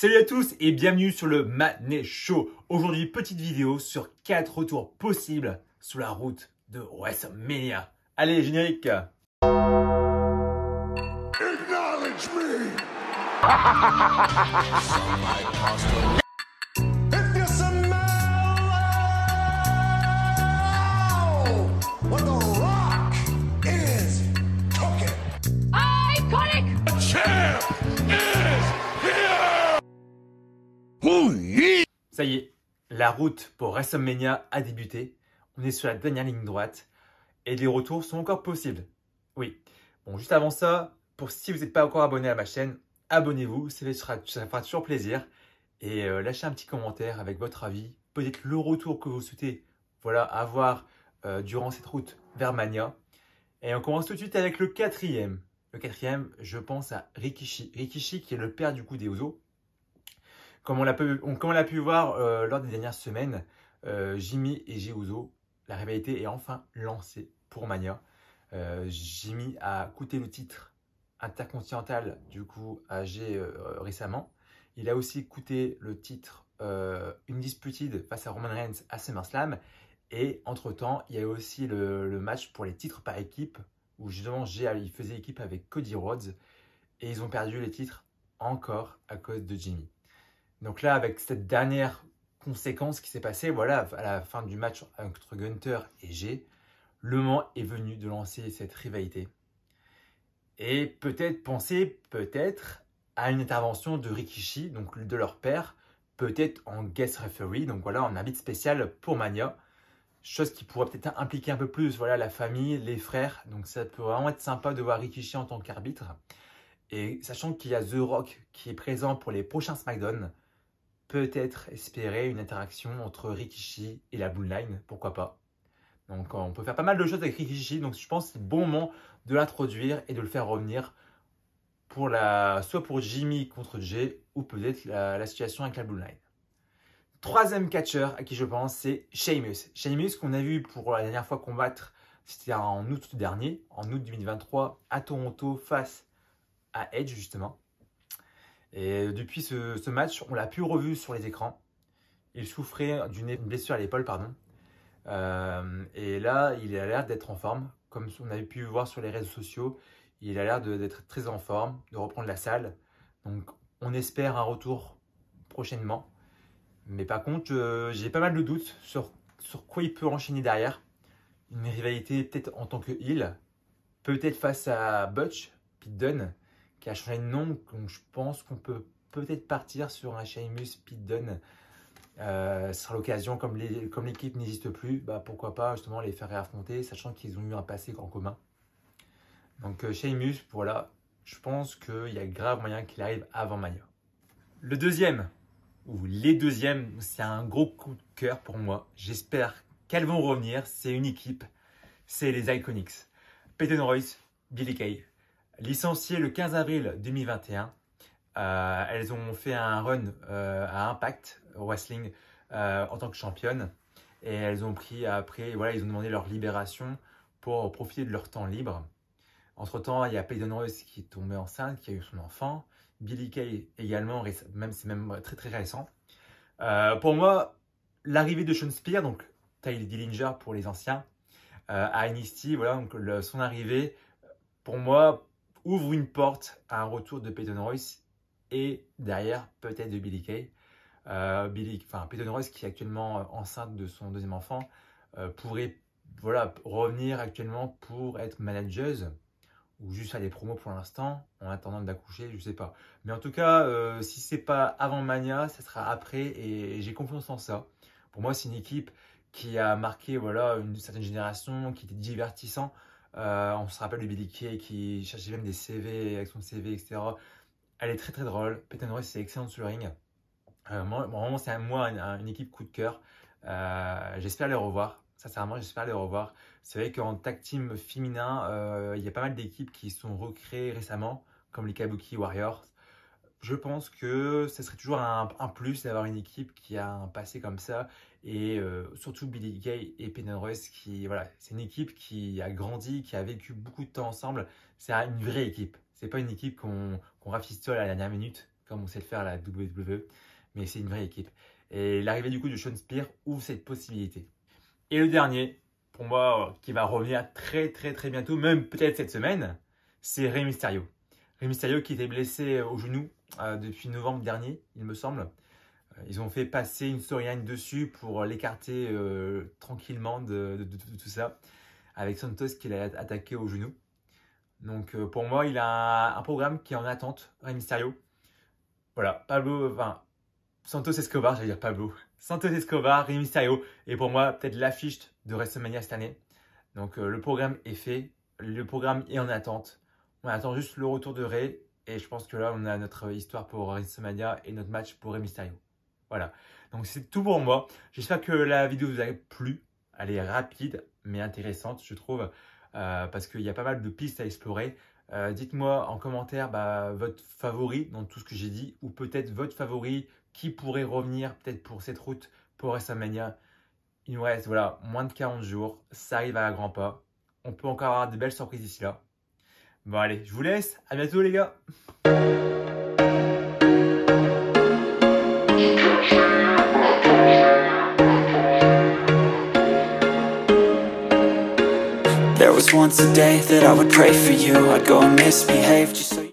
Salut à tous et bienvenue sur le Manet Show. Aujourd'hui, petite vidéo sur 4 retours possibles sous la route de WrestleMania. Allez, générique Ça y est, la route pour WrestleMania a débuté. On est sur la dernière ligne droite et les retours sont encore possibles. Oui. Bon, juste avant ça, pour si vous n'êtes pas encore abonné à ma chaîne, abonnez-vous, ça, fera toujours plaisir. Et euh, lâchez un petit commentaire avec votre avis, peut-être le retour que vous souhaitez voilà, avoir euh, durant cette route vers Mania. Et on commence tout de suite avec le quatrième. Le quatrième, je pense à Rikishi. Rikishi qui est le père du coup des Ozo. Comme on l'a pu, voir euh, lors des dernières semaines, euh, Jimmy et Geuzo, la rivalité est enfin lancée pour Mania. Euh, Jimmy a coûté le titre intercontinental du coup à G récemment. Il a aussi coûté le titre une dispute face à Roman Reigns à SummerSlam. Et entre-temps, il y a eu aussi le, match pour les titres par équipe, où justement G faisait équipe avec Cody Rhodes. Et ils ont perdu les titres encore à cause de Jimmy. Donc là, avec cette dernière conséquence qui s'est passée, voilà, à la fin du match entre Gunter et G, Le moment est venu de lancer cette rivalité. Et peut-être penser, peut-être, à une intervention de Rikishi, donc de leur père, peut-être en guest referee, donc voilà, en invite spécial pour Mania. Chose qui pourrait peut-être impliquer un peu plus voilà, la famille, les frères. Donc ça peut vraiment être sympa de voir Rikishi en tant qu'arbitre. Et sachant qu'il y a The Rock qui est présent pour les prochains SmackDown, peut-être espérer une interaction entre Rikishi et la Line, pourquoi pas. Donc on peut faire pas mal de choses avec Rikishi, donc je pense que c'est bon moment de l'introduire et de le faire revenir pour la, soit pour Jimmy contre Jay ou peut-être la, situation avec la Blue Line. Troisième catcher à qui je pense, c'est Sheamus. Sheamus qu'on a vu pour la dernière fois combattre, c'était en août dernier, en août 2023 à Toronto face à Edge justement. Et depuis ce, match, on l'a plus revu sur les écrans. Il souffrait d'une blessure à l'épaule, pardon. Euh, et là, il a l'air d'être en forme. Comme on avait pu voir sur les réseaux sociaux, il a l'air d'être très en forme, de reprendre la salle. Donc, on espère un retour prochainement. Mais par contre, euh, j'ai pas mal de doutes sur, sur quoi il peut enchaîner derrière. Une rivalité peut-être en tant que heel, peut-être face à Butch, Pit Dunne, qui a changé de nom. Donc je pense qu'on peut peut-être partir sur un Sheamus Pete Dunne. Euh, ce sera l'occasion, comme l'équipe n'existe plus, bah, pourquoi pas justement les faire réaffronter, sachant qu'ils ont eu un passé grand commun. Donc euh, Sheamus, voilà, je pense qu'il y a grave moyen qu'il arrive avant Mania. Le deuxième, ou les deuxièmes, c'est un gros coup de cœur pour moi. J'espère qu'elles vont revenir. C'est une équipe, c'est les Iconics. Peyton Royce, Billy Kay, Licenciées le 15 avril 2021, euh, elles ont fait un run euh, à Impact Wrestling euh, en tant que championne et elles ont pris après, voilà, ils ont demandé leur libération pour profiter de leur temps libre. Entre temps, il y a Peyton Royce qui est tombée enceinte, qui a eu son enfant, Billy Kay également, même c'est même très très récent. pour moi, l'arrivée de Sean Spear, donc Tyler Dillinger pour les anciens, à NXT, voilà, donc son arrivée, pour moi, ouvre une porte à un retour de Peyton Royce et derrière peut-être de Billy Kay. Euh, Billy, enfin Peyton Royce qui est actuellement euh, enceinte de son deuxième enfant euh, pourrait voilà revenir actuellement pour être manageuse ou juste faire des promos pour l'instant en attendant d'accoucher, je ne sais pas. Mais en tout cas, euh, si c'est pas avant Mania, ce sera après et j'ai confiance en ça. Pour moi, c'est une équipe qui a marqué voilà une certaine génération, qui était divertissant. Euh, on se rappelle de Billy Kay qui cherchait même des CV avec son CV, etc. Elle est très très drôle. Peyton c'est excellent sur le ring. Euh, moi, c'est à moi une, équipe coup de cœur. Euh, j'espère les revoir. Sincèrement, j'espère les revoir. C'est vrai qu'en tag team féminin, euh, il y a pas mal d'équipes qui sont recréées récemment, comme les Kabuki Warriors. Je pense que ce serait toujours un plus d'avoir une équipe qui a un passé comme ça et euh, surtout Billy Gay et Peyton qui voilà c'est une équipe qui a grandi qui a vécu beaucoup de temps ensemble c'est une vraie équipe c'est pas une équipe qu'on rafistole à la dernière minute comme on sait le faire à la WWE mais c'est une vraie équipe et l'arrivée du coup de Sean Spear ouvre cette possibilité et le dernier pour moi qui va revenir très très très bientôt même peut-être cette semaine c'est Rey Mysterio Rey Mysterio qui était blessé euh, au genou euh, depuis novembre dernier il me semble euh, ils ont fait passer une storyline dessus pour l'écarter euh, tranquillement de, tout ça, avec Santos qui l'a attaqué au genou. Donc euh, pour moi, il a un, programme qui est en attente, Rey Mysterio. Voilà, Pablo, enfin, Santos Escobar, j'allais dire Pablo. Santos Escobar, Rey Mysterio, et pour moi, peut-être l'affiche de WrestleMania cette année. Donc le programme est fait, le programme est en attente. On attend juste le retour de Rey, et je pense que là, on a notre histoire pour WrestleMania et notre match pour Rey Mysterio. Voilà. Donc c'est tout pour moi. J'espère que la vidéo vous a plu. Elle est rapide, mais intéressante, je trouve, euh, parce qu'il y a pas mal de pistes à explorer. Euh, dites-moi en commentaire bah, votre favori dans tout ce que j'ai dit, ou peut-être votre favori qui pourrait revenir peut-être pour cette route pour WrestleMania. Il nous reste voilà, moins de 40 jours, ça arrive à grands pas. On peut encore avoir de belles surprises ici là. Bon allez, je vous laisse, à bientôt les gars once a day that I would pray for you I'd go and misbehave just so